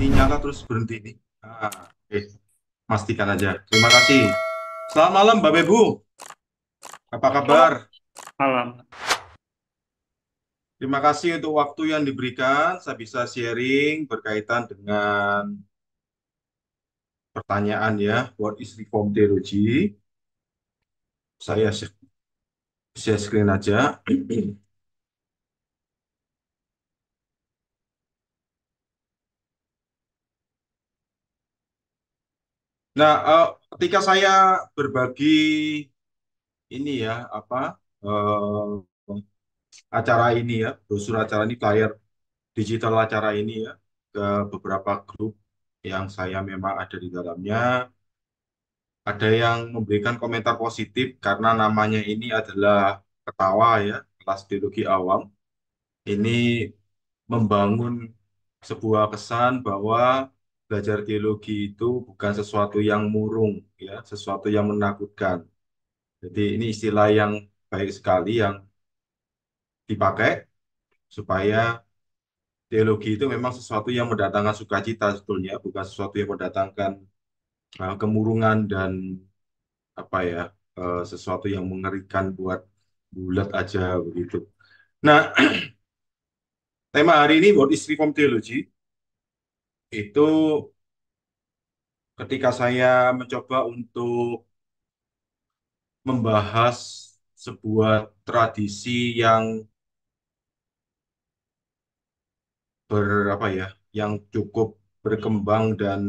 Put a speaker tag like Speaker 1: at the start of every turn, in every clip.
Speaker 1: nyala terus berhenti ini. Ah, eh, pastikan aja. Terima kasih. Selamat malam, Mbak Bebu. Apa kabar? Malam. Terima kasih untuk waktu yang diberikan. Saya bisa sharing berkaitan dengan pertanyaan ya. What is reform theology? Saya share screen aja. Nah, uh, ketika saya berbagi ini ya apa uh, acara ini ya brosur acara ini flyer digital acara ini ya ke beberapa grup yang saya memang ada di dalamnya ada yang memberikan komentar positif karena namanya ini adalah ketawa ya kelas biologi awam ini membangun sebuah kesan bahwa belajar teologi itu bukan sesuatu yang murung, ya, sesuatu yang menakutkan. Jadi ini istilah yang baik sekali yang dipakai supaya teologi itu memang sesuatu yang mendatangkan sukacita sebetulnya, bukan sesuatu yang mendatangkan uh, kemurungan dan apa ya uh, sesuatu yang mengerikan buat bulat aja begitu. Nah, tema hari ini buat istri Theology itu ketika saya mencoba untuk membahas sebuah tradisi yang berapa ya, yang cukup berkembang dan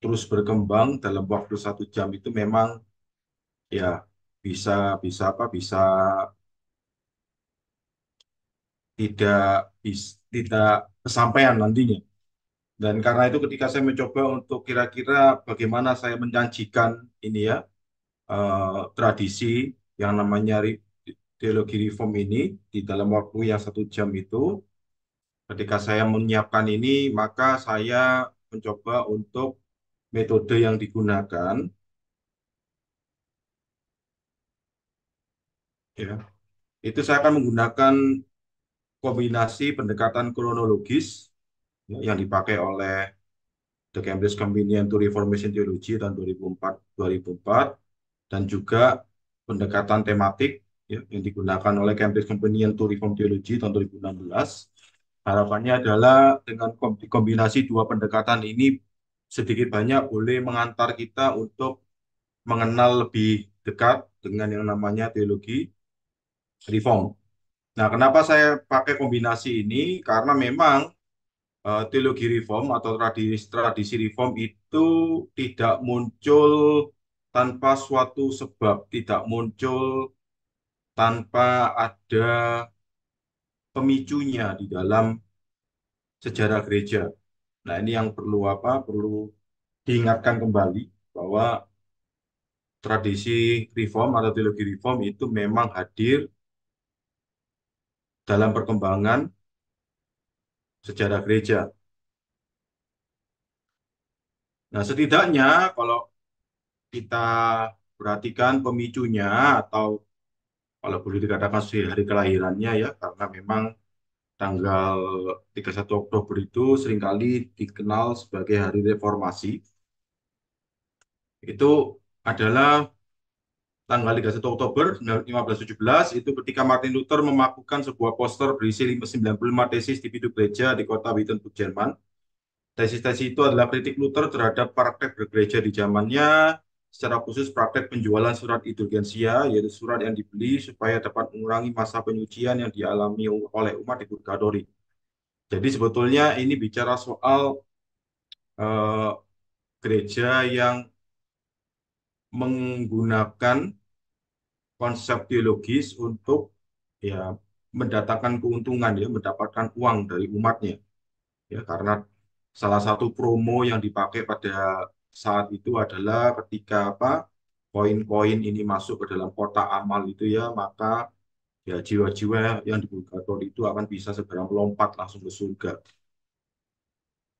Speaker 1: terus berkembang dalam waktu satu jam itu memang ya bisa bisa apa bisa tidak bis, tidak kesampaian nantinya. Dan karena itu ketika saya mencoba untuk kira-kira bagaimana saya menjanjikan ini ya uh, tradisi yang namanya teologi reform ini di dalam waktu yang satu jam itu, ketika saya menyiapkan ini maka saya mencoba untuk metode yang digunakan ya itu saya akan menggunakan kombinasi pendekatan kronologis yang dipakai oleh The Cambridge Companion to Reformation Theology tahun 2004 2004 dan juga pendekatan tematik ya, yang digunakan oleh Cambridge Companion to Reform Theology tahun 2016 harapannya adalah dengan kombinasi dua pendekatan ini sedikit banyak boleh mengantar kita untuk mengenal lebih dekat dengan yang namanya teologi reform. Nah, kenapa saya pakai kombinasi ini? Karena memang Eh, teologi reform atau tradisi tradisi reform itu tidak muncul tanpa suatu sebab, tidak muncul tanpa ada pemicunya di dalam sejarah gereja. Nah, ini yang perlu apa? Perlu diingatkan kembali bahwa tradisi reform atau teologi reform itu memang hadir dalam perkembangan sejarah gereja. Nah, setidaknya kalau kita perhatikan pemicunya atau kalau boleh dikatakan hari kelahirannya ya karena memang tanggal 31 Oktober itu seringkali dikenal sebagai hari reformasi. Itu adalah tanggal 31 Oktober 1517 itu ketika Martin Luther memakukan sebuah poster berisi 95 tesis di pintu gereja di kota Wittenberg, Jerman. Tesis-tesis itu adalah kritik Luther terhadap praktek bergereja di zamannya, secara khusus praktek penjualan surat indulgensia, yaitu surat yang dibeli supaya dapat mengurangi masa penyucian yang dialami oleh umat di Purgatory. Jadi sebetulnya ini bicara soal uh, gereja yang menggunakan konsep teologis untuk ya mendatangkan keuntungan ya mendapatkan uang dari umatnya ya karena salah satu promo yang dipakai pada saat itu adalah ketika apa koin-koin ini masuk ke dalam kotak amal itu ya maka ya jiwa-jiwa yang di itu akan bisa segera melompat langsung ke surga.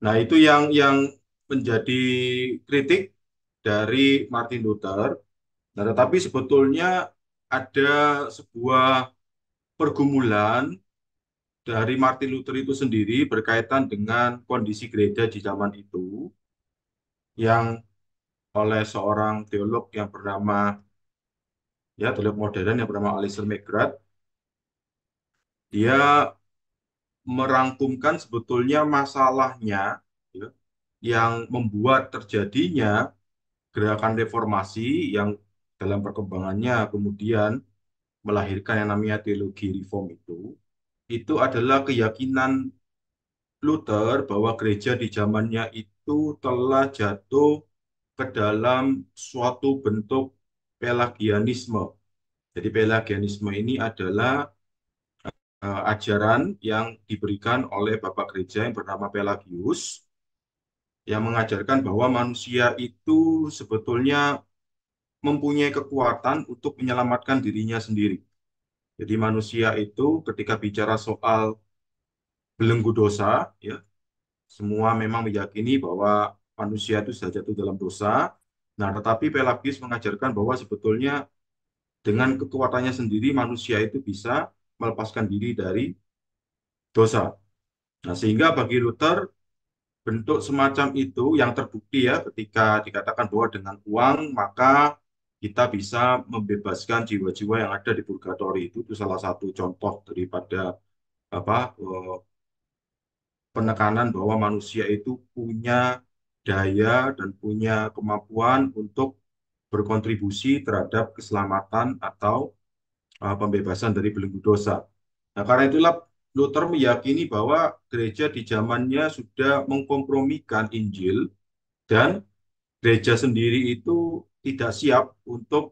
Speaker 1: Nah itu yang yang menjadi kritik dari Martin Luther. Nah tetapi sebetulnya ada sebuah pergumulan dari Martin Luther itu sendiri berkaitan dengan kondisi gereja di zaman itu yang oleh seorang teolog yang bernama ya teolog modern yang bernama Alistair McGrath dia merangkumkan sebetulnya masalahnya ya, yang membuat terjadinya gerakan reformasi yang dalam perkembangannya kemudian melahirkan yang namanya teologi reform itu, itu adalah keyakinan Luther bahwa gereja di zamannya itu telah jatuh ke dalam suatu bentuk pelagianisme. Jadi pelagianisme ini adalah uh, ajaran yang diberikan oleh Bapak Gereja yang bernama Pelagius yang mengajarkan bahwa manusia itu sebetulnya mempunyai kekuatan untuk menyelamatkan dirinya sendiri. Jadi manusia itu ketika bicara soal belenggu dosa, ya semua memang meyakini bahwa manusia itu sudah jatuh dalam dosa. Nah, tetapi Pelagius mengajarkan bahwa sebetulnya dengan kekuatannya sendiri manusia itu bisa melepaskan diri dari dosa. Nah, sehingga bagi Luther bentuk semacam itu yang terbukti ya ketika dikatakan bahwa dengan uang maka kita bisa membebaskan jiwa-jiwa yang ada di purgatori itu, itu salah satu contoh daripada apa eh, penekanan bahwa manusia itu punya daya dan punya kemampuan untuk berkontribusi terhadap keselamatan atau uh, pembebasan dari belenggu dosa. Nah, karena itulah Luther meyakini bahwa gereja di zamannya sudah mengkompromikan Injil dan gereja sendiri itu tidak siap untuk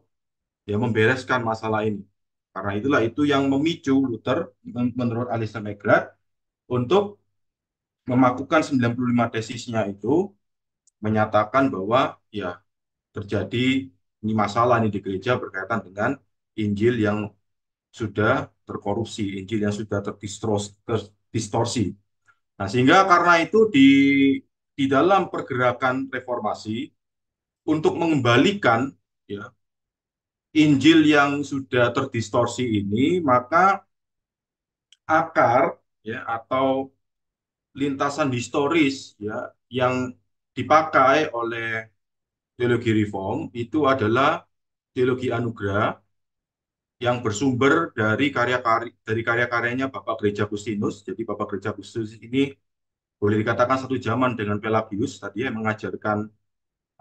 Speaker 1: ya membereskan masalah ini. Karena itulah itu yang memicu Luther menurut Alistair McGrath untuk memakukan 95 tesisnya itu menyatakan bahwa ya terjadi ini masalah ini di gereja berkaitan dengan Injil yang sudah terkorupsi, Injil yang sudah terdistorsi. Nah, sehingga karena itu di di dalam pergerakan reformasi untuk mengembalikan ya, Injil yang sudah terdistorsi ini, maka akar ya atau lintasan historis ya yang dipakai oleh teologi reform itu adalah teologi anugerah yang bersumber dari karya karya dari karya-karyanya Bapak Gereja Agustinus. Jadi Bapak Gereja Agustinus ini boleh dikatakan satu zaman dengan Pelagius tadi yang mengajarkan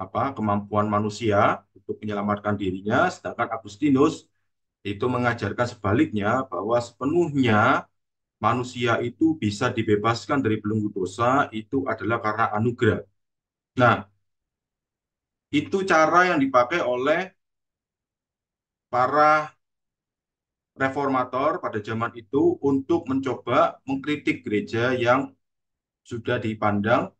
Speaker 1: apa kemampuan manusia untuk menyelamatkan dirinya, sedangkan Agustinus itu mengajarkan sebaliknya bahwa sepenuhnya manusia itu bisa dibebaskan dari belenggu dosa itu adalah karena anugerah. Nah, itu cara yang dipakai oleh para reformator pada zaman itu untuk mencoba mengkritik gereja yang sudah dipandang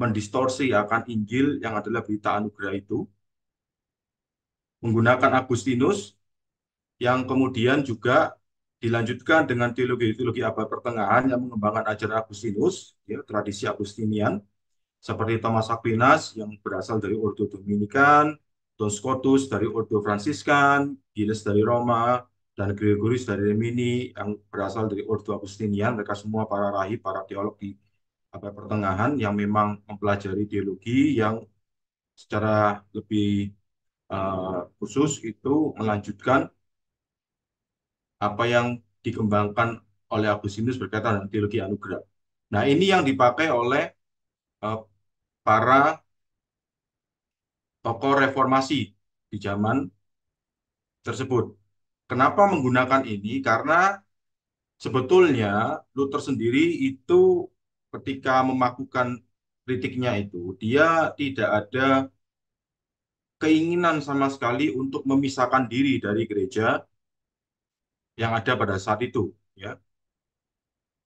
Speaker 1: mendistorsi akan ya Injil yang adalah berita anugerah itu menggunakan Agustinus yang kemudian juga dilanjutkan dengan teologi-teologi abad pertengahan yang mengembangkan ajaran Agustinus, ya, tradisi Agustinian, seperti Thomas Aquinas yang berasal dari Ordo Dominikan, Don Scotus dari Ordo Fransiskan, Gilles dari Roma, dan Gregorius dari Rimini yang berasal dari Ordo Agustinian, mereka semua para rahib, para teologi di abad pertengahan yang memang mempelajari teologi yang secara lebih uh, khusus itu melanjutkan apa yang dikembangkan oleh Agustinus berkaitan dengan teologi anugerah. Nah, ini yang dipakai oleh uh, para tokoh reformasi di zaman tersebut. Kenapa menggunakan ini? Karena sebetulnya Luther sendiri itu ketika memakukan kritiknya itu dia tidak ada keinginan sama sekali untuk memisahkan diri dari gereja yang ada pada saat itu ya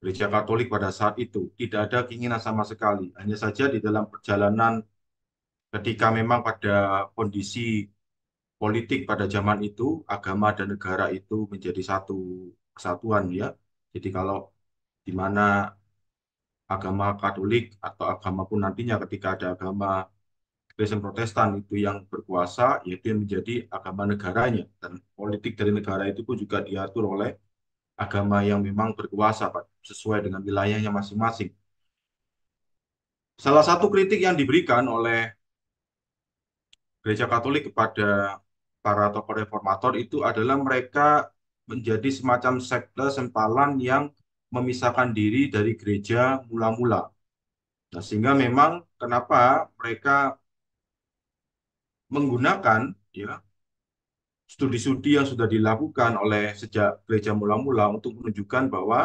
Speaker 1: gereja Katolik pada saat itu tidak ada keinginan sama sekali hanya saja di dalam perjalanan ketika memang pada kondisi politik pada zaman itu agama dan negara itu menjadi satu kesatuan ya jadi kalau di mana agama Katolik atau agama pun nantinya ketika ada agama Kristen Protestan itu yang berkuasa yaitu yang menjadi agama negaranya dan politik dari negara itu pun juga diatur oleh agama yang memang berkuasa Pak, sesuai dengan wilayahnya masing-masing. Salah satu kritik yang diberikan oleh Gereja Katolik kepada para tokoh reformator itu adalah mereka menjadi semacam sekte sempalan yang memisahkan diri dari gereja mula-mula. Nah, sehingga memang kenapa mereka menggunakan ya studi-studi yang sudah dilakukan oleh sejak gereja mula-mula untuk menunjukkan bahwa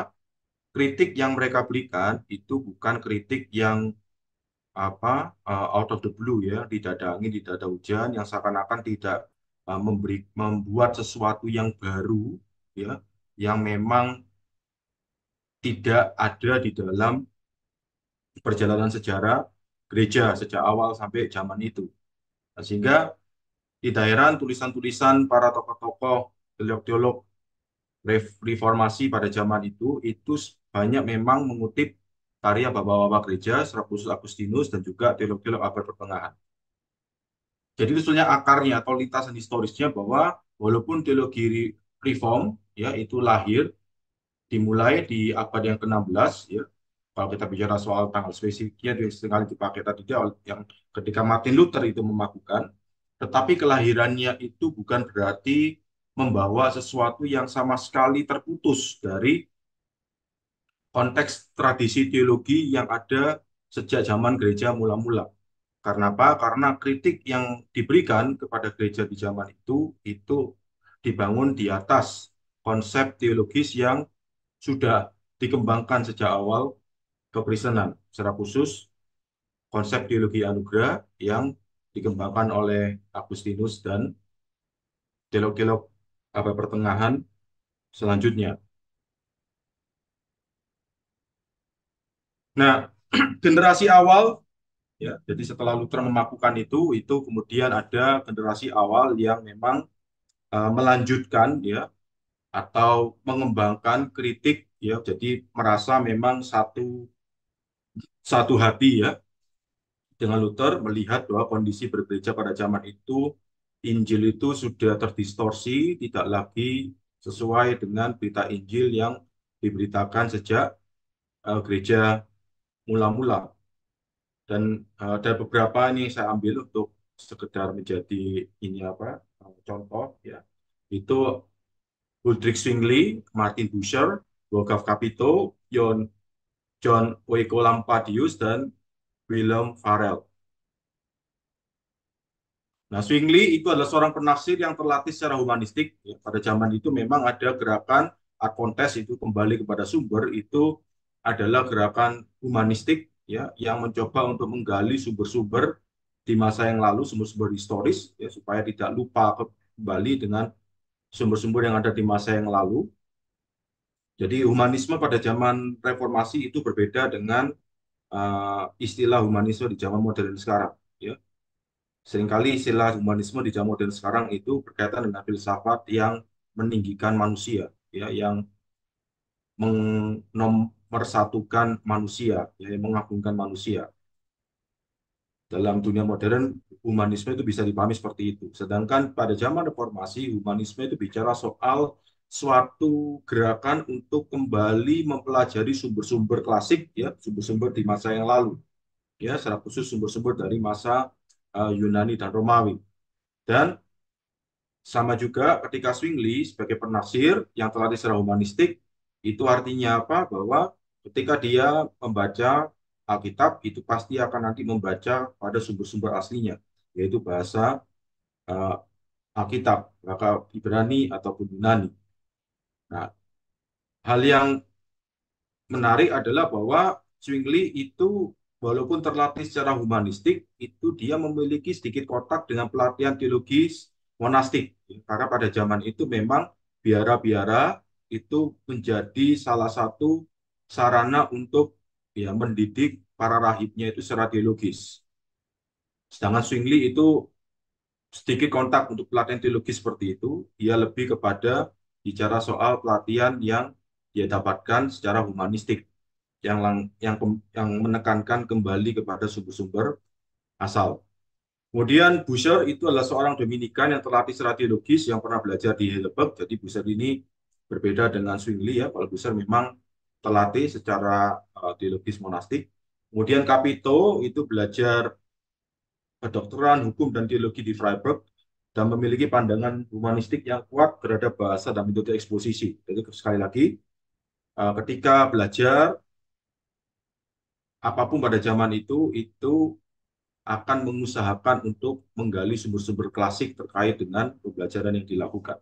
Speaker 1: kritik yang mereka berikan itu bukan kritik yang apa uh, out of the blue ya tidak ada angin tidak ada hujan yang seakan-akan tidak uh, memberi membuat sesuatu yang baru ya yang memang tidak ada di dalam perjalanan sejarah gereja sejak awal sampai zaman itu. Nah, sehingga di daerah tulisan-tulisan para tokoh-tokoh teolog-teolog reformasi pada zaman itu itu banyak memang mengutip karya bapak-bapak gereja, serapusus, Agustinus dan juga teolog-teolog abad pertengahan. Jadi sebetulnya akarnya atau lintasan historisnya bahwa walaupun teologi reform ya itu lahir dimulai di abad yang ke-16 ya. Kalau kita bicara soal tanggal spesifiknya di sekali dipakai tadi dia yang ketika Martin Luther itu memakukan, tetapi kelahirannya itu bukan berarti membawa sesuatu yang sama sekali terputus dari konteks tradisi teologi yang ada sejak zaman gereja mula-mula. Karena apa? Karena kritik yang diberikan kepada gereja di zaman itu itu dibangun di atas konsep teologis yang sudah dikembangkan sejak awal kekristenan secara khusus konsep teologi anugerah yang dikembangkan oleh Agustinus dan teolog-teolog abad pertengahan selanjutnya. Nah, generasi awal ya, jadi setelah Luther memakukan itu, itu kemudian ada generasi awal yang memang uh, melanjutkan ya atau mengembangkan kritik ya jadi merasa memang satu satu hati ya dengan Luther melihat bahwa kondisi bergereja pada zaman itu Injil itu sudah terdistorsi tidak lagi sesuai dengan berita Injil yang diberitakan sejak uh, gereja mula-mula dan uh, ada beberapa ini saya ambil untuk sekedar menjadi ini apa eh, contoh ya itu Ulrich Swingley, Martin Boucher, Wolfgang Capito, John, John Weiko Lampadius, dan William Farel. Nah, Swingley itu adalah seorang penafsir yang terlatih secara humanistik. Ya, pada zaman itu memang ada gerakan art contest itu kembali kepada sumber itu adalah gerakan humanistik ya yang mencoba untuk menggali sumber-sumber di masa yang lalu sumber-sumber historis ya supaya tidak lupa kembali dengan sumber-sumber yang ada di masa yang lalu. Jadi humanisme pada zaman reformasi itu berbeda dengan uh, istilah humanisme di zaman modern sekarang. Ya. Seringkali istilah humanisme di zaman modern sekarang itu berkaitan dengan filsafat yang meninggikan manusia, ya, yang menomorsatukan manusia, ya, yang mengagungkan manusia. Dalam dunia modern, humanisme itu bisa dipahami seperti itu. Sedangkan pada zaman reformasi, humanisme itu bicara soal suatu gerakan untuk kembali mempelajari sumber-sumber klasik, ya sumber-sumber di masa yang lalu, ya secara khusus sumber-sumber dari masa uh, Yunani dan Romawi. Dan sama juga ketika Swingli sebagai penafsir yang telah secara humanistik, itu artinya apa? Bahwa ketika dia membaca Alkitab itu pasti akan nanti membaca pada sumber-sumber aslinya, yaitu bahasa uh, Alkitab, maka Ibrani ataupun Yunani. Nah, hal yang menarik adalah bahwa Zwingli itu walaupun terlatih secara humanistik, itu dia memiliki sedikit kotak dengan pelatihan teologis monastik. Karena pada zaman itu memang biara-biara itu menjadi salah satu sarana untuk ya mendidik para rahibnya itu secara teologis. Sedangkan Swingli itu sedikit kontak untuk pelatihan teologi seperti itu, ia lebih kepada bicara soal pelatihan yang dia dapatkan secara humanistik yang lang, yang yang menekankan kembali kepada sumber-sumber asal. Kemudian Busher itu adalah seorang Dominikan yang terlatih secara teologis yang pernah belajar di Heidelberg. Jadi Busher ini berbeda dengan Swingli ya. Kalau Busher memang terlatih secara uh, eh, teologis monastik. Kemudian Kapito itu belajar kedokteran, hukum, dan teologi di Freiburg dan memiliki pandangan humanistik yang kuat terhadap bahasa dan metode eksposisi. Jadi sekali lagi, uh, ketika belajar apapun pada zaman itu, itu akan mengusahakan untuk menggali sumber-sumber klasik terkait dengan pembelajaran yang dilakukan.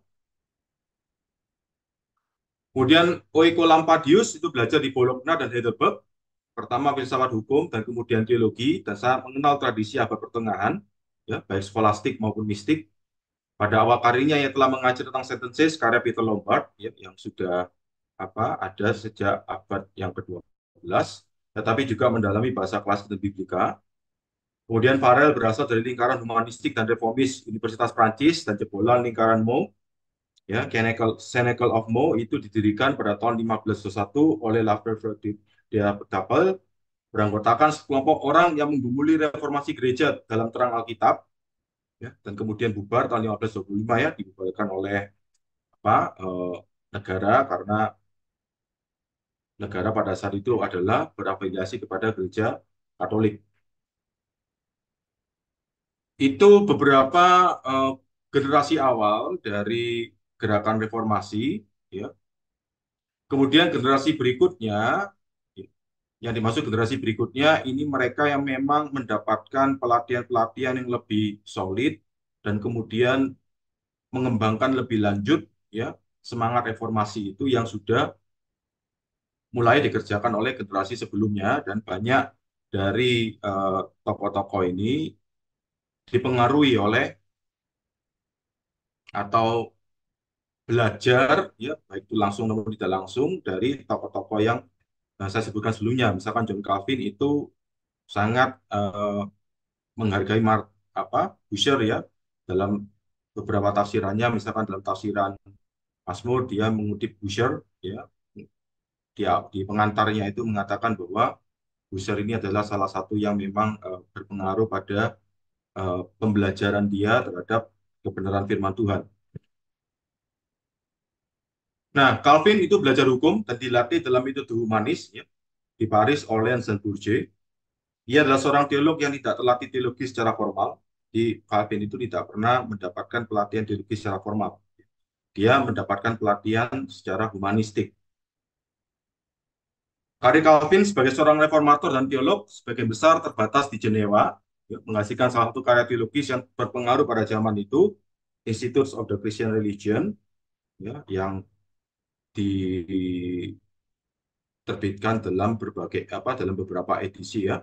Speaker 1: Kemudian Oiko Lampadius itu belajar di Bologna dan Heidelberg, pertama filsafat hukum dan kemudian teologi, dan saya mengenal tradisi abad pertengahan, ya, baik skolastik maupun mistik. Pada awal karirnya ia telah mengajar tentang sentences karya Peter Lombard ya, yang sudah apa ada sejak abad yang ke-12, tetapi juga mendalami bahasa klasik dan biblika. Kemudian Farel berasal dari lingkaran humanistik dan reformis Universitas Prancis dan jebolan lingkaran Monk ya Cenacle, of Mo itu didirikan pada tahun 1501 oleh de Dapel beranggotakan sekelompok orang yang menggumuli reformasi gereja dalam terang Alkitab ya dan kemudian bubar tahun 1525 ya dibubarkan oleh apa eh, negara karena negara pada saat itu adalah berafiliasi kepada gereja Katolik. Itu beberapa uh, generasi awal dari gerakan reformasi, ya. Kemudian generasi berikutnya ya, yang dimaksud generasi berikutnya ini mereka yang memang mendapatkan pelatihan-pelatihan yang lebih solid dan kemudian mengembangkan lebih lanjut ya semangat reformasi itu yang sudah mulai dikerjakan oleh generasi sebelumnya dan banyak dari eh, tokoh-tokoh uh, ini dipengaruhi oleh atau belajar ya baik itu langsung maupun tidak langsung dari tokoh-tokoh yang nah, saya sebutkan sebelumnya misalkan John Calvin itu sangat uh, menghargai mar apa Busher ya dalam beberapa tafsirannya misalkan dalam tafsiran Masmur dia mengutip Busher ya dia di pengantarnya itu mengatakan bahwa Busher ini adalah salah satu yang memang uh, berpengaruh pada uh, pembelajaran dia terhadap kebenaran firman Tuhan Nah, Calvin itu belajar hukum dan dilatih dalam metode humanis ya, di Paris, Orleans, dan Bourget. Ia adalah seorang teolog yang tidak terlatih teologi secara formal. Di Calvin itu tidak pernah mendapatkan pelatihan teologi secara formal. Dia mendapatkan pelatihan secara humanistik. Karir Calvin sebagai seorang reformator dan teolog sebagian besar terbatas di Jenewa, ya, menghasilkan salah satu karya teologis yang berpengaruh pada zaman itu, Institutes of the Christian Religion, ya, yang diterbitkan dalam berbagai apa dalam beberapa edisi ya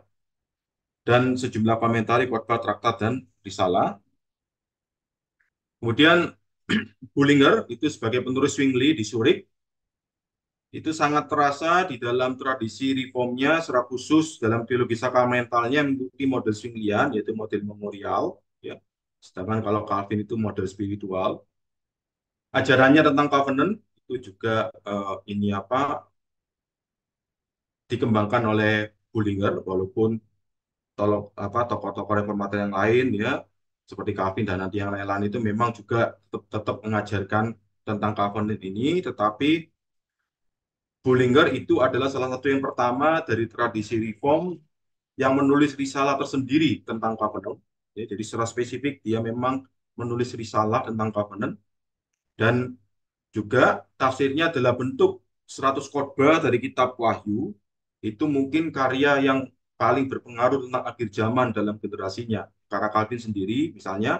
Speaker 1: dan sejumlah komentari kotbah traktat dan risalah. Kemudian Bullinger itu sebagai penulis Swingly di Zurich itu sangat terasa di dalam tradisi reformnya secara khusus dalam teologi sakramentalnya mengikuti model Swinglian yaitu model memorial ya. Sedangkan kalau Calvin itu model spiritual. Ajarannya tentang covenant itu juga uh, ini apa dikembangkan oleh Bullinger walaupun tolong apa tokoh-tokoh reformator yang lain ya seperti Calvin dan nanti yang lain-lain itu memang juga tetap, tetap mengajarkan tentang Calvin ini tetapi Bullinger itu adalah salah satu yang pertama dari tradisi reform yang menulis risalah tersendiri tentang covenant. ya, jadi secara spesifik dia memang menulis risalah tentang covenant dan juga tafsirnya adalah bentuk 100 khotbah dari kitab Wahyu itu mungkin karya yang paling berpengaruh tentang akhir zaman dalam generasinya. Karena Calvin sendiri misalnya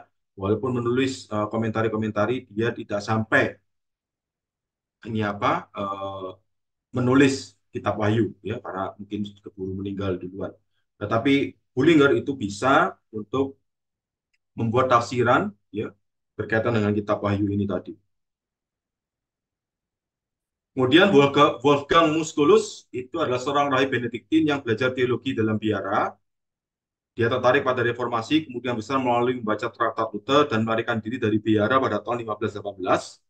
Speaker 1: walaupun menulis eh, komentari-komentari uh, dia tidak sampai ini apa uh, menulis kitab Wahyu ya karena mungkin keburu meninggal duluan. Tetapi Bullinger itu bisa untuk membuat tafsiran ya berkaitan dengan kitab Wahyu ini tadi. Kemudian Wolfgang Musculus itu adalah seorang rahib Benediktin yang belajar teologi dalam biara. Dia tertarik pada reformasi, kemudian besar melalui membaca traktat Luther dan melarikan diri dari biara pada tahun 1518.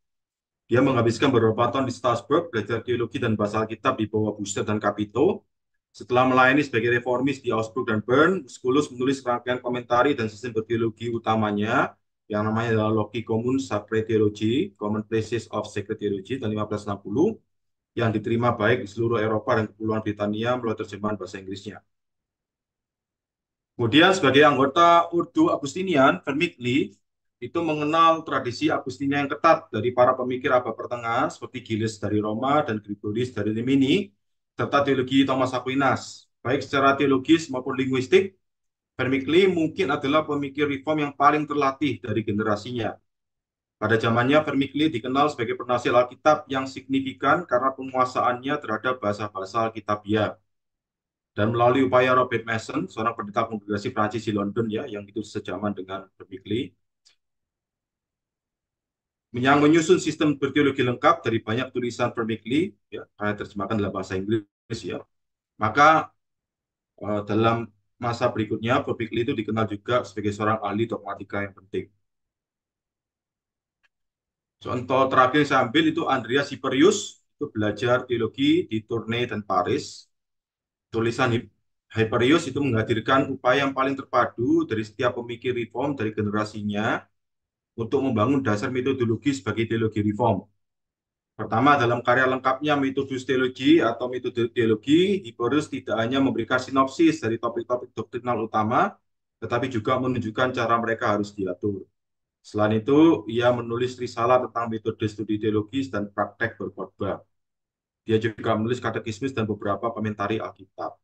Speaker 1: Dia menghabiskan beberapa tahun di Strasbourg, belajar teologi dan bahasa Alkitab di bawah Buster dan Capito. Setelah melayani sebagai reformis di Augsburg dan Bern, Musculus menulis rangkaian komentari dan sistem berteologi utamanya, yang namanya adalah Loki Common Secretary Common Places of Secretary tahun 1560 yang diterima baik di seluruh Eropa dan Kepulauan Britania melalui terjemahan bahasa Inggrisnya. Kemudian sebagai anggota Urdu Agustinian, Vermigli itu mengenal tradisi Agustinian yang ketat dari para pemikir abad pertengahan seperti Gilles dari Roma dan Grigorius dari Rimini, serta teologi Thomas Aquinas, baik secara teologis maupun linguistik, Vermikli mungkin adalah pemikir reform yang paling terlatih dari generasinya. Pada zamannya, Vermikli dikenal sebagai penghasil Alkitab yang signifikan karena penguasaannya terhadap bahasa-bahasa Alkitabiah. Dan melalui upaya Robert Mason, seorang pendeta kongregasi Prancis di London ya, yang itu sejaman dengan Vermikli, yang menyusun sistem berteologi lengkap dari banyak tulisan Vermikli, ya, terjemahkan dalam bahasa Inggris ya. Maka eh, dalam masa berikutnya, Berkeley itu dikenal juga sebagai seorang ahli dogmatika yang penting. Contoh terakhir saya ambil itu Andrea Siperius, itu belajar teologi di Tournai dan Paris. Tulisan Hyperius itu menghadirkan upaya yang paling terpadu dari setiap pemikir reform dari generasinya untuk membangun dasar metodologi sebagai teologi reform. Pertama, dalam karya lengkapnya Metodus Teologi atau Metode Teologi, Hipporus tidak hanya memberikan sinopsis dari topik-topik doktrinal utama, tetapi juga menunjukkan cara mereka harus diatur. Selain itu, ia menulis risalah tentang metode studi teologis dan praktek berkhotbah. Dia juga menulis katekismus dan beberapa komentari Alkitab.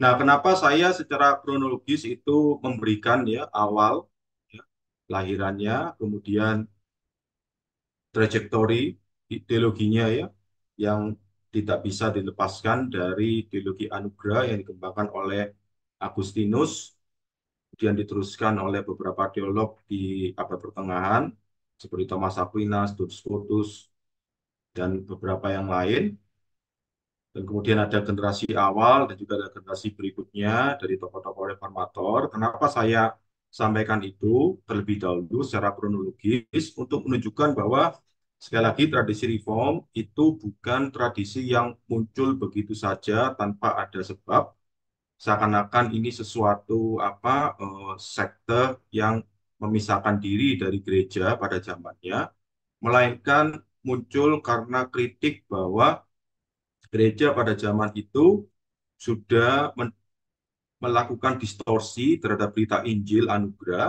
Speaker 1: Nah, kenapa saya secara kronologis itu memberikan ya awal ya, lahirannya, kemudian trajektori ideologinya ya yang tidak bisa dilepaskan dari ideologi anugerah yang dikembangkan oleh Agustinus kemudian diteruskan oleh beberapa teolog di abad pertengahan seperti Thomas Aquinas, Scotus dan beberapa yang lain dan kemudian ada generasi awal dan juga ada generasi berikutnya dari tokoh-tokoh reformator. Kenapa saya sampaikan itu terlebih dahulu secara kronologis untuk menunjukkan bahwa Sekali lagi, tradisi reform itu bukan tradisi yang muncul begitu saja tanpa ada sebab. Seakan-akan ini sesuatu apa eh, sekte yang memisahkan diri dari gereja pada zamannya, melainkan muncul karena kritik bahwa gereja pada zaman itu sudah melakukan distorsi terhadap berita Injil anugerah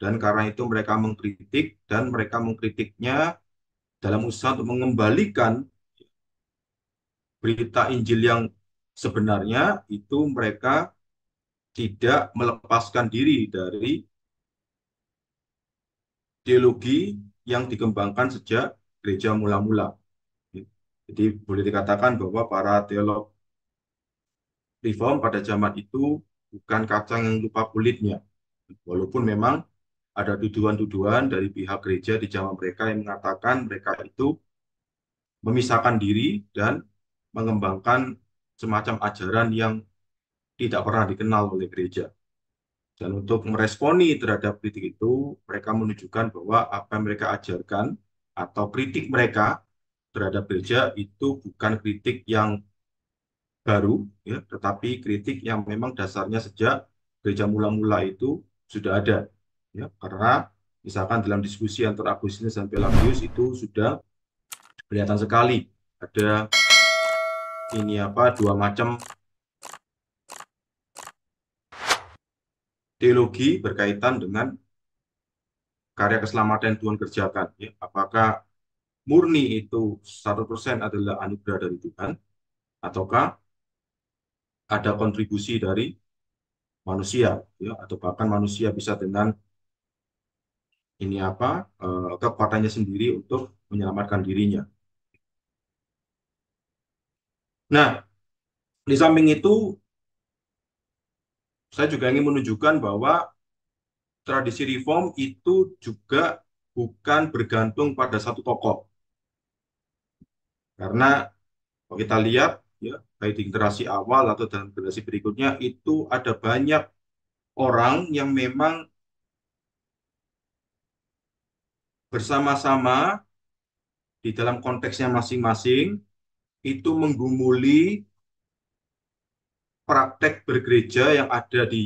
Speaker 1: dan karena itu mereka mengkritik dan mereka mengkritiknya dalam usaha untuk mengembalikan berita Injil yang sebenarnya itu mereka tidak melepaskan diri dari teologi yang dikembangkan sejak gereja mula-mula. Jadi boleh dikatakan bahwa para teolog reform pada zaman itu bukan kacang yang lupa kulitnya. Walaupun memang ada tuduhan-tuduhan dari pihak gereja di zaman mereka yang mengatakan mereka itu memisahkan diri dan mengembangkan semacam ajaran yang tidak pernah dikenal oleh gereja. Dan untuk meresponi terhadap kritik itu, mereka menunjukkan bahwa apa yang mereka ajarkan atau kritik mereka terhadap gereja itu bukan kritik yang baru, ya, tetapi kritik yang memang dasarnya sejak gereja mula-mula itu sudah ada ya karena misalkan dalam diskusi antara Agustinus dan Pelagius itu sudah kelihatan sekali ada ini apa dua macam teologi berkaitan dengan karya keselamatan yang Tuhan kerjakan ya apakah murni itu 100% adalah anugerah dari Tuhan ataukah ada kontribusi dari manusia ya atau bahkan manusia bisa dengan ini apa uh, kekuatannya sendiri untuk menyelamatkan dirinya. Nah, di samping itu saya juga ingin menunjukkan bahwa tradisi reform itu juga bukan bergantung pada satu tokoh. Karena kalau kita lihat ya baik di generasi awal atau dalam generasi berikutnya itu ada banyak orang yang memang bersama-sama di dalam konteksnya masing-masing itu menggumuli praktek bergereja yang ada di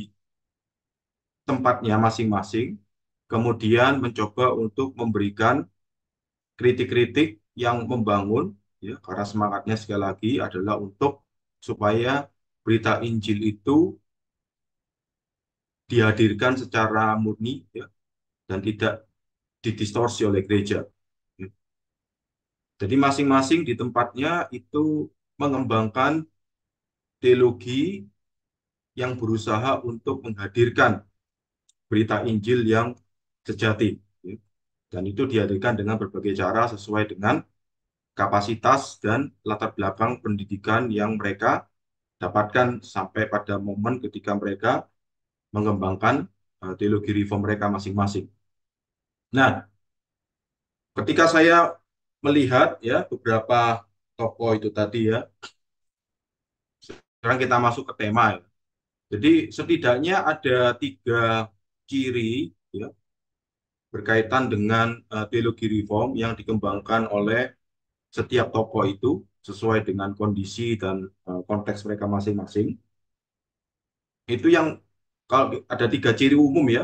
Speaker 1: tempatnya masing-masing, kemudian mencoba untuk memberikan kritik-kritik yang membangun, ya, karena semangatnya sekali lagi adalah untuk supaya berita Injil itu dihadirkan secara murni ya, dan tidak didistorsi oleh gereja. Ya. Jadi masing-masing di tempatnya itu mengembangkan teologi yang berusaha untuk menghadirkan berita Injil yang sejati. Ya. Dan itu dihadirkan dengan berbagai cara sesuai dengan kapasitas dan latar belakang pendidikan yang mereka dapatkan sampai pada momen ketika mereka mengembangkan e, teologi reform mereka masing-masing. Nah, ketika saya melihat ya beberapa toko itu tadi ya, sekarang kita masuk ke tema. Ya. Jadi setidaknya ada tiga ciri ya, berkaitan dengan uh, teologi reform yang dikembangkan oleh setiap toko itu sesuai dengan kondisi dan uh, konteks mereka masing-masing. Itu yang kalau ada tiga ciri umum ya,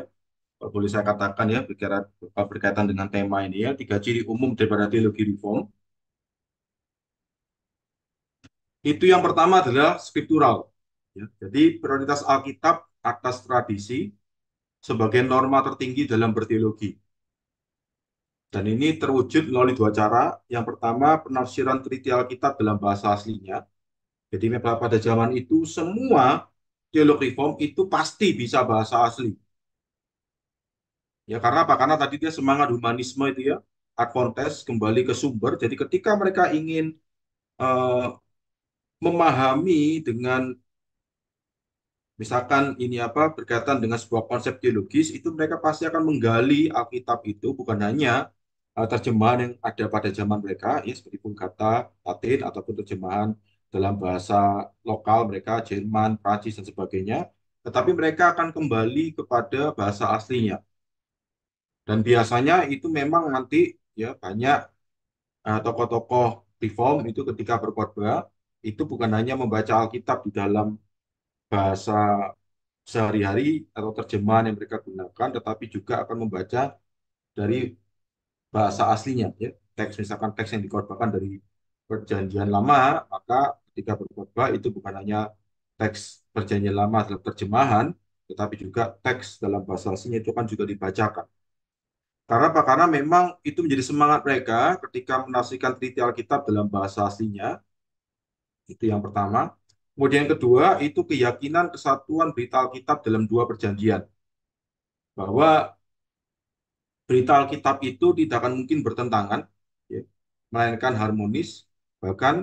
Speaker 1: boleh saya katakan ya berkaitan, berkaitan dengan tema ini ya tiga ciri umum daripada teologi reform itu yang pertama adalah skriptural ya. jadi prioritas Alkitab atas tradisi sebagai norma tertinggi dalam berteologi dan ini terwujud melalui dua cara yang pertama penafsiran triti Alkitab dalam bahasa aslinya jadi pada zaman itu semua teologi reform itu pasti bisa bahasa asli Ya karena apa? Karena tadi dia semangat humanisme itu ya, adventes kembali ke sumber. Jadi ketika mereka ingin uh, memahami dengan misalkan ini apa berkaitan dengan sebuah konsep teologis itu mereka pasti akan menggali Alkitab itu bukan hanya uh, terjemahan yang ada pada zaman mereka ya seperti pun kata Latin ataupun terjemahan dalam bahasa lokal mereka Jerman, Prancis dan sebagainya tetapi mereka akan kembali kepada bahasa aslinya dan biasanya itu memang nanti ya banyak eh, tokoh-tokoh reform itu ketika berkhotbah itu bukan hanya membaca Alkitab di dalam bahasa sehari-hari atau terjemahan yang mereka gunakan, tetapi juga akan membaca dari bahasa aslinya, ya teks misalkan teks yang dikhotbahkan dari perjanjian lama, maka ketika berkhotbah itu bukan hanya teks perjanjian lama dalam terjemahan, tetapi juga teks dalam bahasa aslinya itu kan juga dibacakan. Karena apa? Karena memang itu menjadi semangat mereka ketika menafsirkan teliti Alkitab dalam bahasa aslinya. Itu yang pertama.
Speaker 2: Kemudian yang kedua,
Speaker 1: itu keyakinan kesatuan berita Alkitab dalam dua perjanjian. Bahwa berita Alkitab itu tidak akan mungkin bertentangan, ya, melainkan harmonis, bahkan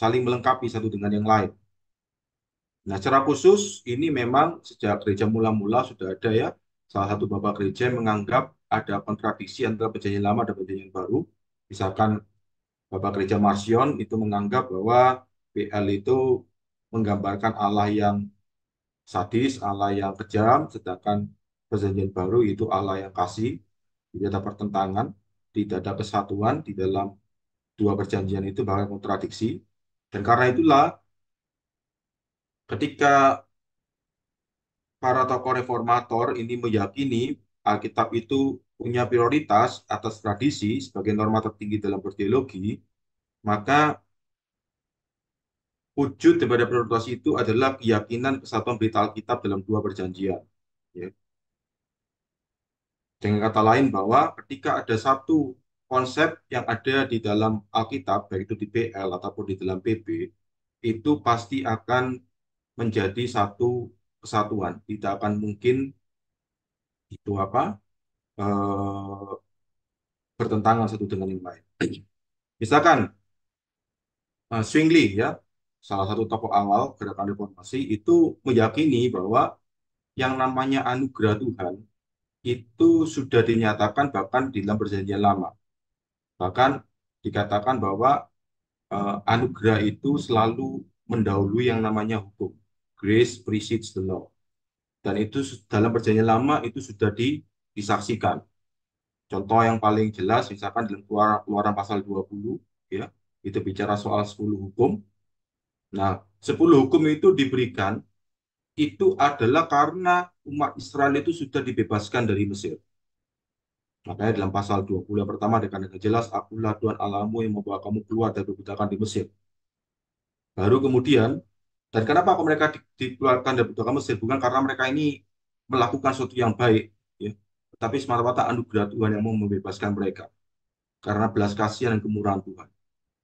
Speaker 1: saling melengkapi satu dengan yang lain. Nah, secara khusus ini memang sejak gereja mula-mula sudah ada ya, salah satu bapak gereja menganggap ada kontradiksi antara perjanjian lama dan perjanjian baru. Misalkan Bapak Gereja Marsion itu menganggap bahwa PL itu menggambarkan Allah yang sadis, Allah yang kejam, sedangkan perjanjian baru itu Allah yang kasih. Tidak ada pertentangan, tidak ada kesatuan di dalam dua perjanjian itu bahkan kontradiksi. Dan karena itulah ketika para tokoh reformator ini meyakini Alkitab itu punya prioritas atas tradisi sebagai norma tertinggi dalam berteologi, maka wujud daripada prioritas itu adalah keyakinan kesatuan berita Alkitab dalam dua perjanjian. Ya. Dengan kata lain bahwa ketika ada satu konsep yang ada di dalam Alkitab, baik itu di BL ataupun di dalam PB, itu pasti akan menjadi satu kesatuan. Tidak akan mungkin itu apa eh, bertentangan satu dengan yang lain. Misalkan eh, ya salah satu tokoh awal gerakan reformasi itu meyakini bahwa yang namanya anugerah Tuhan itu sudah dinyatakan bahkan di dalam perjanjian lama. Bahkan dikatakan bahwa eh, anugerah itu selalu mendahului yang namanya hukum. Grace precedes the law. Dan itu dalam perjanjian lama itu sudah di, disaksikan. Contoh yang paling jelas misalkan dalam keluaran, keluaran pasal 20 ya, itu bicara soal 10 hukum. Nah, 10 hukum itu diberikan itu adalah karena umat Israel itu sudah dibebaskan dari Mesir. Makanya dalam pasal 20 yang pertama dengan jelas, akulah Tuhan alamu yang membawa kamu keluar dari perbudakan di Mesir. Baru kemudian dan kenapa mereka dikeluarkan dari budaya Mesir? Bukan karena mereka ini melakukan sesuatu yang baik, ya. tetapi semata-mata anugerah Tuhan yang mau membebaskan mereka. Karena belas kasihan dan kemurahan Tuhan.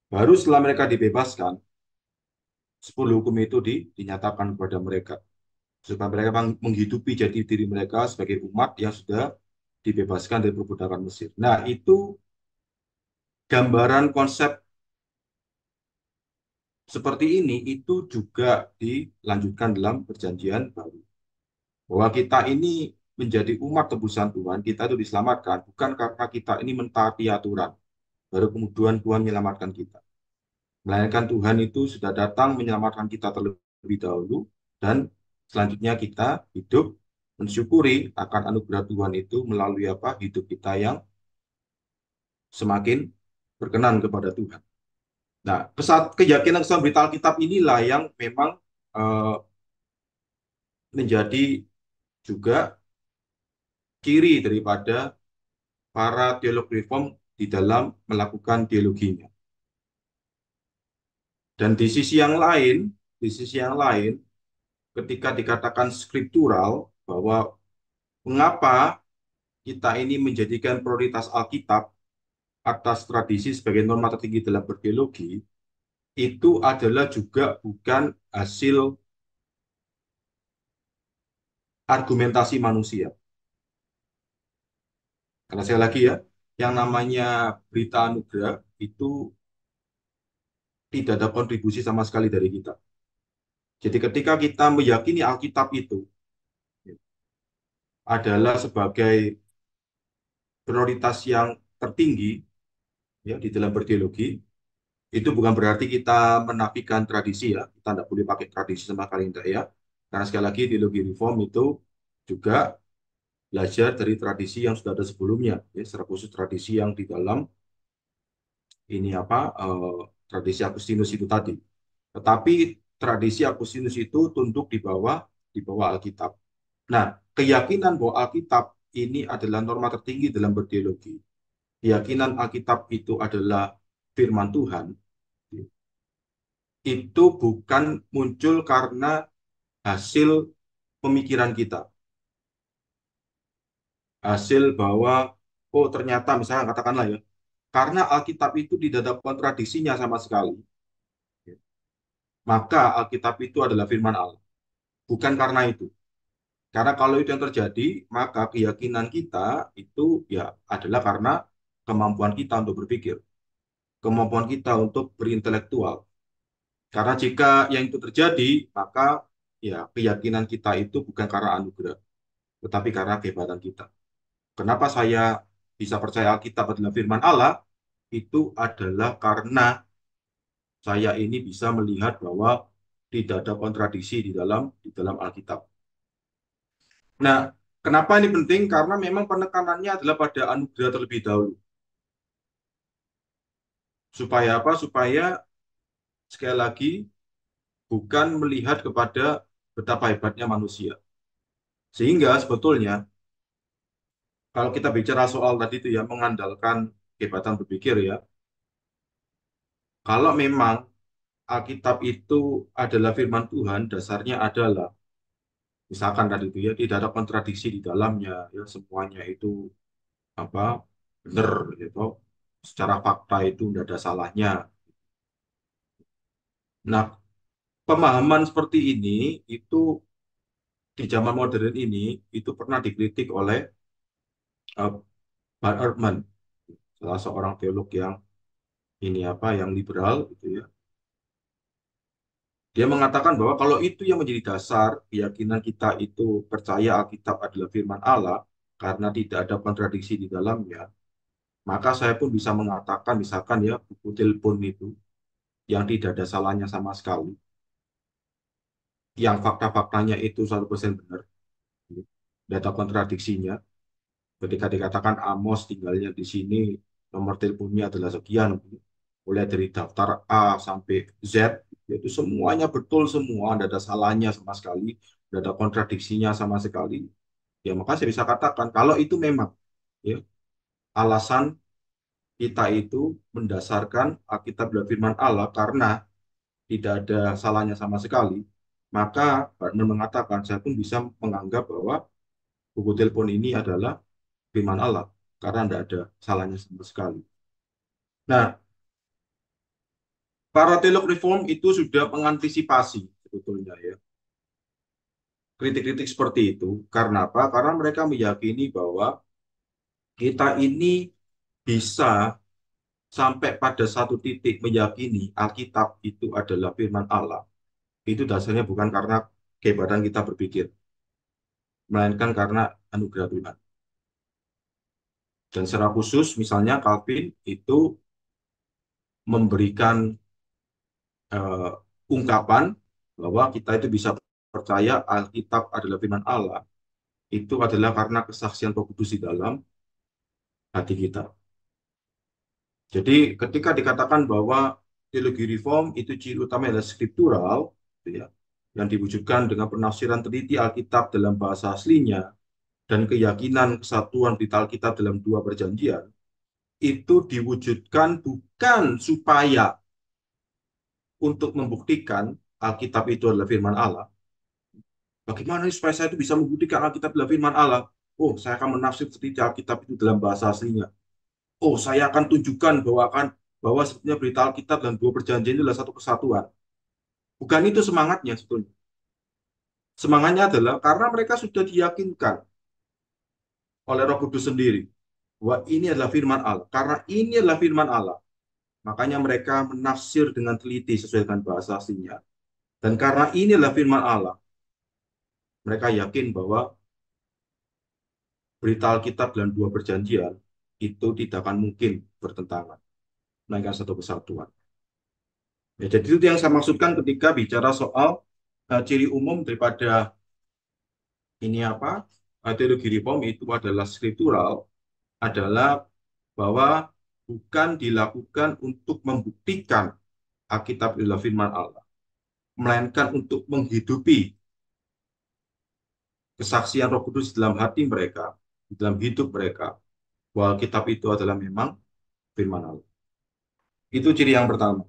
Speaker 1: Baru setelah mereka dibebaskan, sepuluh hukum itu di, dinyatakan kepada mereka. Supaya mereka menghidupi jadi diri mereka sebagai umat yang sudah dibebaskan dari perbudakan Mesir. Nah, itu gambaran konsep seperti ini itu juga dilanjutkan dalam perjanjian baru. Bahwa kita ini menjadi umat tebusan Tuhan, kita itu diselamatkan bukan karena kita ini mentaati aturan, baru kemudian Tuhan menyelamatkan kita. Melainkan Tuhan itu sudah datang menyelamatkan kita terlebih dahulu, dan selanjutnya kita hidup mensyukuri akan anugerah Tuhan itu melalui apa hidup kita yang semakin berkenan kepada Tuhan. Nah, pesat keyakinan kesan berita Alkitab inilah yang memang uh, menjadi juga kiri daripada para teolog reform di dalam melakukan teologinya. Dan di sisi yang lain, di sisi yang lain, ketika dikatakan skriptural bahwa mengapa kita ini menjadikan prioritas Alkitab atas tradisi sebagai norma tertinggi dalam berteologi itu adalah juga bukan hasil argumentasi manusia. Karena saya lagi ya, yang namanya berita anugerah itu tidak ada kontribusi sama sekali dari kita. Jadi ketika kita meyakini Alkitab itu adalah sebagai prioritas yang tertinggi, ya di dalam berteologi itu bukan berarti kita menafikan tradisi ya kita tidak boleh pakai tradisi sama sekali tidak ya karena sekali lagi teologi reform itu juga belajar dari tradisi yang sudah ada sebelumnya ya secara khusus tradisi yang di dalam ini apa eh, tradisi Agustinus itu tadi tetapi tradisi Agustinus itu tunduk di bawah di bawah Alkitab nah keyakinan bahwa Alkitab ini adalah norma tertinggi dalam berteologi keyakinan Alkitab itu adalah firman Tuhan, itu bukan muncul karena hasil pemikiran kita. Hasil bahwa, oh ternyata misalnya katakanlah ya, karena Alkitab itu tidak ada kontradisinya sama sekali, maka Alkitab itu adalah firman Allah. Bukan karena itu. Karena kalau itu yang terjadi, maka keyakinan kita itu ya adalah karena kemampuan kita untuk berpikir, kemampuan kita untuk berintelektual. Karena jika yang itu terjadi, maka ya keyakinan kita itu bukan karena anugerah, tetapi karena kehebatan kita. Kenapa saya bisa percaya Alkitab adalah firman Allah? Itu adalah karena saya ini bisa melihat bahwa tidak ada kontradiksi di dalam di dalam Alkitab. Nah, kenapa ini penting? Karena memang penekanannya adalah pada anugerah terlebih dahulu. Supaya apa? Supaya sekali lagi bukan melihat kepada betapa hebatnya manusia. Sehingga sebetulnya kalau kita bicara soal tadi itu ya mengandalkan kehebatan berpikir ya. Kalau memang Alkitab itu adalah firman Tuhan, dasarnya adalah misalkan tadi itu ya tidak ada kontradiksi di dalamnya ya semuanya itu apa benar gitu secara fakta itu tidak ada salahnya. Nah, pemahaman seperti ini itu di zaman modern ini itu pernah dikritik oleh uh, eh, Van Erdman, salah seorang teolog yang ini apa yang liberal gitu ya. Dia mengatakan bahwa kalau itu yang menjadi dasar keyakinan kita itu percaya Alkitab adalah firman Allah karena tidak ada kontradiksi di dalamnya, maka saya pun bisa mengatakan misalkan ya buku telepon itu yang tidak ada salahnya sama sekali, yang fakta-faktanya itu 100% benar, data kontradiksinya, ketika dikatakan Amos tinggalnya di sini, nomor teleponnya adalah sekian, mulai dari daftar A sampai Z, yaitu semuanya betul semua, tidak ada salahnya sama sekali, tidak ada kontradiksinya sama sekali. Ya maka saya bisa katakan kalau itu memang ya alasan kita itu mendasarkan Alkitab dan firman Allah karena tidak ada salahnya sama sekali, maka Bartman mengatakan saya pun bisa menganggap bahwa buku telepon ini adalah firman Allah karena tidak ada salahnya sama sekali. Nah, para teolog reform itu sudah mengantisipasi sebetulnya ya kritik-kritik seperti itu karena apa? Karena mereka meyakini bahwa kita ini bisa sampai pada satu titik meyakini Alkitab itu adalah firman Allah, itu dasarnya bukan karena kehebatan kita berpikir, melainkan karena anugerah Tuhan. Dan secara khusus, misalnya Calvin itu memberikan uh, ungkapan bahwa kita itu bisa percaya Alkitab adalah firman Allah, itu adalah karena kesaksian Roh Kudus di dalam hati kita. Jadi ketika dikatakan bahwa teologi reform itu ciri utama adalah skriptural, gitu ya, yang diwujudkan dengan penafsiran teliti Alkitab dalam bahasa aslinya dan keyakinan kesatuan vital Alkitab dalam dua perjanjian, itu diwujudkan bukan supaya untuk membuktikan Alkitab itu adalah firman Allah. Bagaimana supaya saya itu bisa membuktikan Alkitab adalah firman Allah? Oh, saya akan menafsir cerita Alkitab itu dalam bahasa aslinya. Oh, saya akan tunjukkan bahwa akan bahwa sebetulnya berita Alkitab dan dua perjanjian itu adalah satu kesatuan. Bukan itu semangatnya sebetulnya. Semangatnya adalah karena mereka sudah diyakinkan oleh Roh Kudus sendiri bahwa ini adalah firman Allah. Karena ini adalah firman Allah, makanya mereka menafsir dengan teliti sesuai dengan bahasa aslinya. Dan karena ini adalah firman Allah, mereka yakin bahwa berita Alkitab dan dua perjanjian itu tidak akan mungkin bertentangan. Melainkan satu kesatuan. Ya, jadi itu yang saya maksudkan ketika bicara soal uh, ciri umum daripada ini apa? E, teologi reform itu adalah skriptural, adalah bahwa bukan dilakukan untuk membuktikan Alkitab adalah firman Allah, melainkan untuk menghidupi kesaksian Roh Kudus dalam hati mereka dalam hidup mereka bahwa kitab itu adalah memang firman Allah. Itu ciri yang pertama.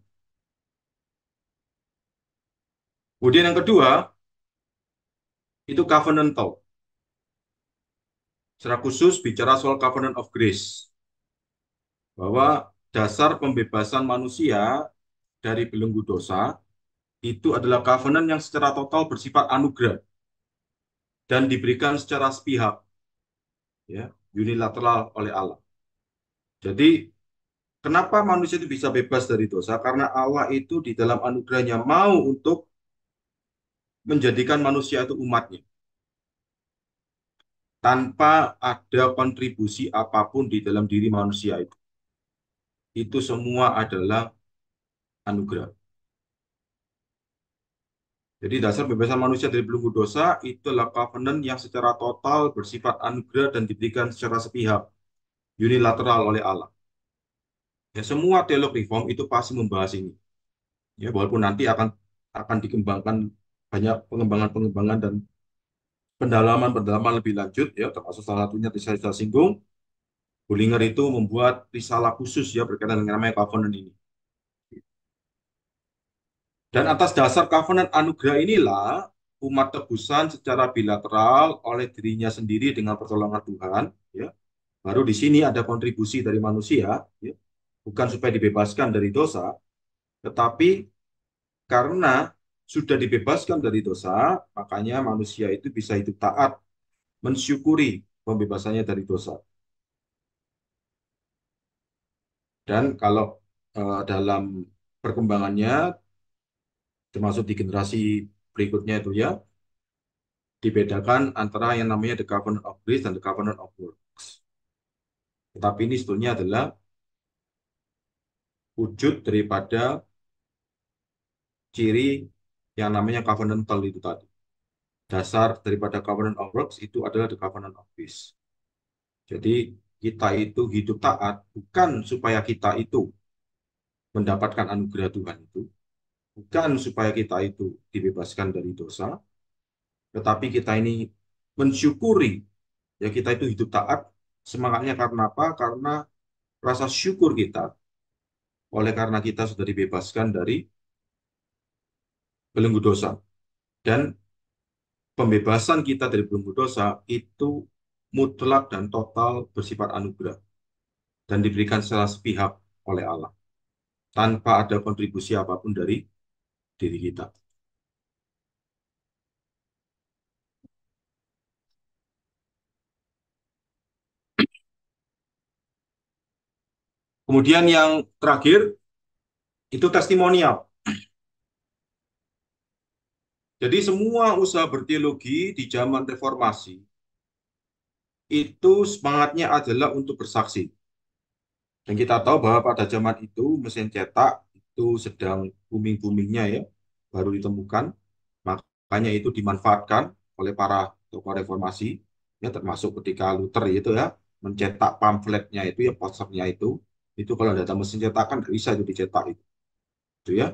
Speaker 1: Kemudian yang kedua, itu covenantal. Secara khusus bicara soal covenant of grace. Bahwa dasar pembebasan manusia dari belenggu dosa itu adalah covenant yang secara total bersifat anugerah dan diberikan secara sepihak ya unilateral oleh Allah. Jadi kenapa manusia itu bisa bebas dari dosa? Karena Allah itu di dalam anugerahnya mau untuk menjadikan manusia itu umatnya. Tanpa ada kontribusi apapun di dalam diri manusia itu. Itu semua adalah anugerah. Jadi dasar bebasan manusia dari belenggu dosa itu adalah covenant yang secara total bersifat anugerah dan diberikan secara sepihak, unilateral oleh Allah. Ya, semua teolog reform itu pasti membahas ini. Ya, walaupun nanti akan akan dikembangkan banyak pengembangan-pengembangan dan pendalaman-pendalaman lebih lanjut ya termasuk salah satunya tadi saya sudah singgung Bullinger itu membuat risalah khusus ya berkaitan dengan namanya covenant ini. Dan ya. atas dasar covenant anugerah inilah umat tebusan secara bilateral oleh dirinya sendiri dengan pertolongan Tuhan, ya. Baru di sini ada kontribusi dari manusia, ya. Bukan supaya dibebaskan dari dosa, tetapi karena sudah dibebaskan dari dosa, makanya manusia itu bisa hidup taat, mensyukuri pembebasannya dari dosa. Dan kalau uh, dalam perkembangannya termasuk di generasi berikutnya itu ya, dibedakan antara yang namanya the covenant of grace dan the covenant of works. Tetapi ini sebetulnya adalah wujud daripada ciri yang namanya covenantal itu tadi. Dasar daripada covenant of works itu adalah the covenant of Grace. Jadi kita itu hidup taat bukan supaya kita itu mendapatkan anugerah Tuhan itu, bukan supaya kita itu dibebaskan dari dosa, tetapi kita ini mensyukuri ya kita itu hidup taat semangatnya karena apa? Karena rasa syukur kita oleh karena kita sudah dibebaskan dari belenggu dosa. Dan pembebasan kita dari belenggu dosa itu mutlak dan total bersifat anugerah dan diberikan secara sepihak oleh Allah tanpa ada kontribusi apapun dari diri kita. Kemudian yang terakhir itu testimonial. Jadi semua usaha berteologi di zaman reformasi itu semangatnya adalah untuk bersaksi. Dan kita tahu bahwa pada zaman itu mesin cetak itu sedang booming-boomingnya ya, baru ditemukan. Makanya itu dimanfaatkan oleh para tokoh reformasi, ya termasuk ketika Luther itu ya, mencetak pamfletnya itu ya, posternya itu, itu kalau data mesin cetakan bisa itu dicetak itu. Itu ya.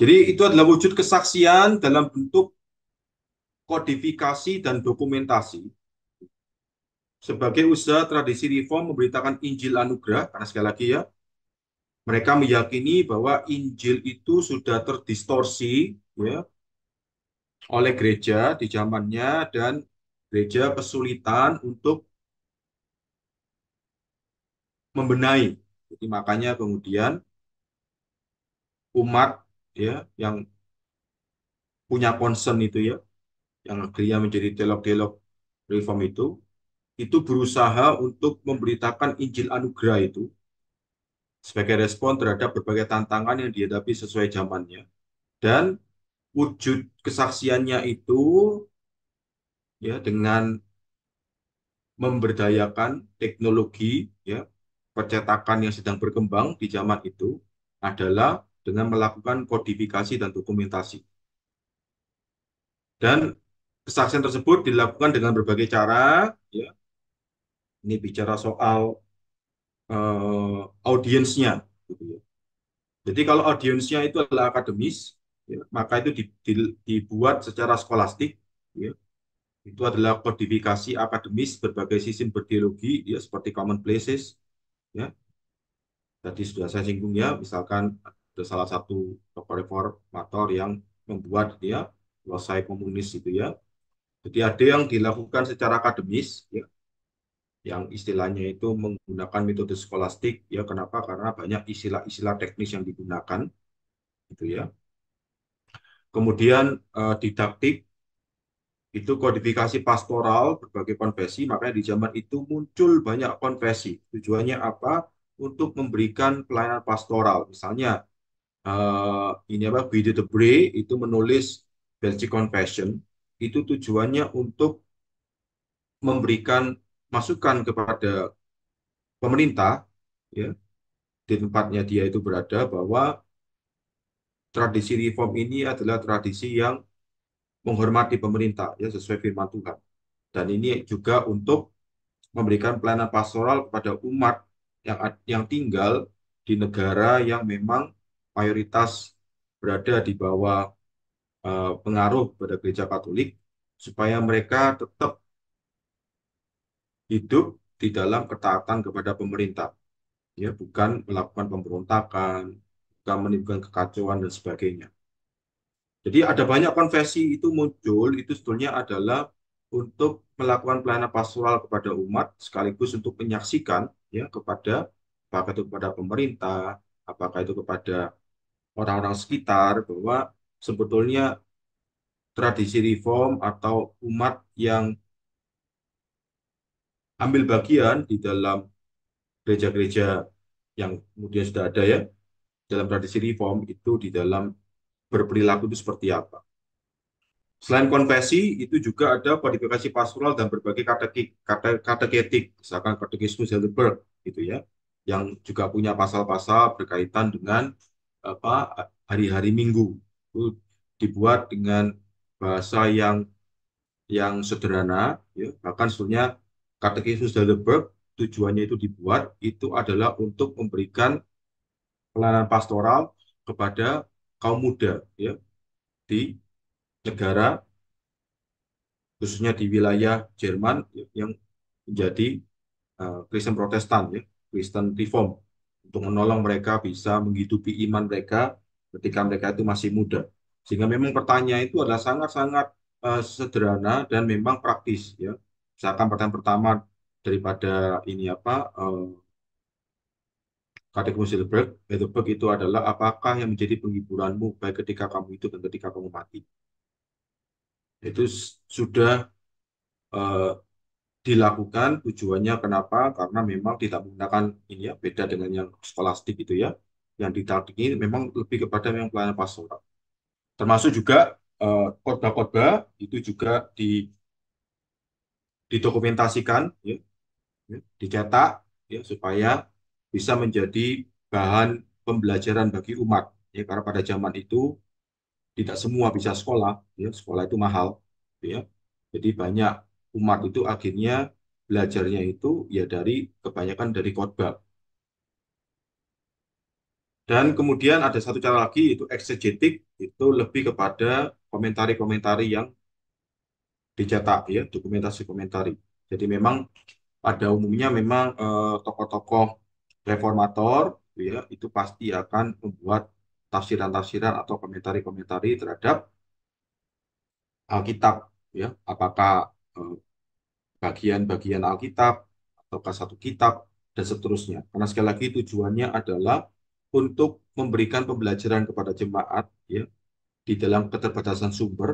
Speaker 1: Jadi itu adalah wujud kesaksian dalam bentuk kodifikasi dan dokumentasi sebagai usaha tradisi reform memberitakan Injil anugerah, karena sekali lagi ya,
Speaker 2: mereka meyakini
Speaker 1: bahwa Injil itu sudah terdistorsi ya, oleh gereja di zamannya dan gereja kesulitan untuk membenahi. Jadi makanya kemudian umat ya yang punya concern itu ya, yang akhirnya menjadi telok-telok reform itu itu berusaha untuk memberitakan Injil anugerah itu sebagai respon terhadap berbagai tantangan yang dihadapi sesuai zamannya dan wujud kesaksiannya itu ya dengan memberdayakan teknologi ya percetakan yang sedang berkembang di zaman itu adalah dengan melakukan kodifikasi dan dokumentasi. Dan kesaksian tersebut dilakukan dengan berbagai cara ya ini bicara soal uh, audiensnya. Gitu ya. Jadi kalau audiensnya itu adalah akademis, ya, maka itu di, di, dibuat secara skolastik. Ya. Itu adalah kodifikasi akademis berbagai sistem berdialogi, ya, seperti common places. Ya. Tadi sudah saya singgung ya, misalkan ada salah satu tokoh reformator yang membuat dia ya, selesai komunis itu ya. Jadi ada yang dilakukan secara akademis, ya, yang istilahnya itu menggunakan metode skolastik ya kenapa karena banyak istilah-istilah teknis yang digunakan gitu ya kemudian uh, didaktik itu kodifikasi pastoral berbagai konfesi makanya di zaman itu muncul banyak konfesi tujuannya apa untuk memberikan pelayanan pastoral misalnya uh, ini apa Guido de Bray itu menulis Belgic Confession itu tujuannya untuk memberikan masukan kepada pemerintah ya di tempatnya dia itu berada bahwa tradisi reform ini adalah tradisi yang menghormati pemerintah ya sesuai firman Tuhan dan ini juga untuk memberikan pelayanan pastoral kepada umat yang yang tinggal di negara yang memang mayoritas berada di bawah uh, pengaruh pada gereja Katolik supaya mereka tetap hidup di dalam ketaatan kepada pemerintah. Ya, bukan melakukan pemberontakan, bukan menimbulkan kekacauan dan sebagainya. Jadi ada banyak konversi itu muncul, itu sebetulnya adalah untuk melakukan pelayanan pastoral kepada umat, sekaligus untuk menyaksikan ya kepada apakah itu kepada pemerintah, apakah itu kepada orang-orang sekitar bahwa sebetulnya tradisi reform atau umat yang ambil bagian di dalam gereja-gereja yang kemudian sudah ada ya, dalam tradisi reform itu di dalam berperilaku itu seperti apa. Selain konfesi, itu juga ada kodifikasi pastoral dan berbagai katekik, kate, kateketik, misalkan katekismus Heidelberg, gitu ya, yang juga punya pasal-pasal berkaitan dengan apa hari-hari Minggu. Itu dibuat dengan bahasa yang yang sederhana, ya, bahkan sebetulnya Katekismus Heidelberg tujuannya itu dibuat itu adalah untuk memberikan pelayanan pastoral kepada kaum muda ya di negara khususnya di wilayah Jerman ya, yang menjadi eh, Kristen Protestan ya Kristen Reform untuk menolong mereka bisa menghidupi iman mereka ketika mereka itu masih muda sehingga memang pertanyaan itu adalah sangat-sangat uh, sederhana dan memang praktis ya misalkan pertanyaan pertama daripada ini apa uh, kategori Heidelberg, Heidelberg itu adalah apakah yang menjadi penghiburanmu baik ketika kamu hidup dan ketika kamu mati. Itu sudah uh, dilakukan tujuannya kenapa? Karena memang tidak menggunakan ini ya beda dengan yang skolastik itu ya. Yang ditargetkan ini memang lebih kepada yang pelayanan pastoral. Termasuk juga uh, eh, kota itu juga di didokumentasikan, ya, ya, dicetak, ya, supaya bisa menjadi bahan pembelajaran bagi umat. Ya, karena pada zaman itu tidak semua bisa sekolah, ya, sekolah itu mahal, ya. Jadi banyak umat itu akhirnya belajarnya itu ya dari kebanyakan dari khotbah. Dan kemudian ada satu cara lagi yaitu eksegetik itu lebih kepada komentari-komentari yang dicetak ya dokumentasi komentari. Jadi memang pada umumnya memang eh, tokoh-tokoh eh, reformator ya itu pasti akan membuat tafsiran-tafsiran atau komentari-komentari terhadap Alkitab ya apakah eh, bagian-bagian eh, Alkitab ataukah satu kitab dan seterusnya. Karena sekali lagi tujuannya adalah untuk memberikan pembelajaran kepada jemaat ya di dalam keterbatasan sumber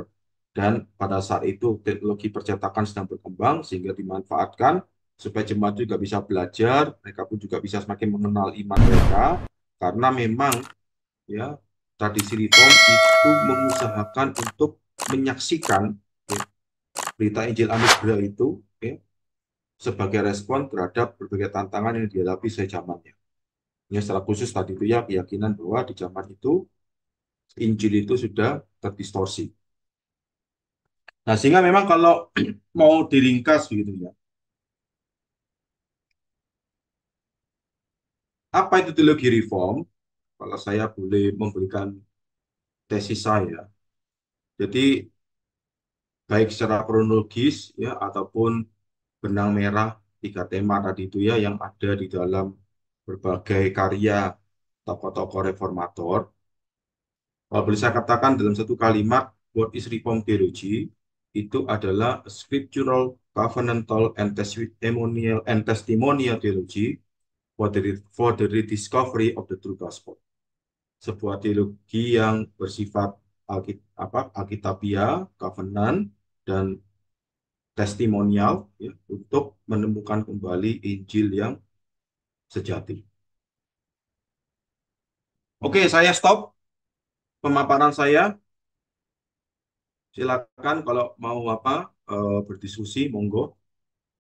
Speaker 1: dan pada saat itu teknologi percetakan sedang berkembang sehingga dimanfaatkan supaya jemaat juga bisa belajar, mereka pun juga bisa semakin mengenal iman mereka karena memang ya tradisi reform itu mengusahakan untuk menyaksikan ya, berita Injil Anugerah itu ya, sebagai respon terhadap berbagai tantangan yang dihadapi sejamannya. Ya, secara khusus tadi itu ya keyakinan bahwa di zaman itu Injil itu sudah terdistorsi Nah, sehingga memang kalau mau diringkas begitu ya. Apa itu teologi reform? Kalau saya boleh memberikan tesis saya. Jadi baik secara kronologis ya ataupun benang merah tiga tema tadi itu ya yang ada di dalam berbagai karya tokoh-tokoh reformator. Kalau boleh saya katakan dalam satu kalimat, what is reform theology? itu adalah scriptural, covenantal, and testimonial, and testimonial theology for the, for the rediscovery of the true gospel. Sebuah teologi yang bersifat alkit, apa, alkitabia, covenant, dan testimonial ya, untuk menemukan kembali Injil yang sejati. Oke, saya stop pemaparan saya silakan kalau mau apa eh, berdiskusi monggo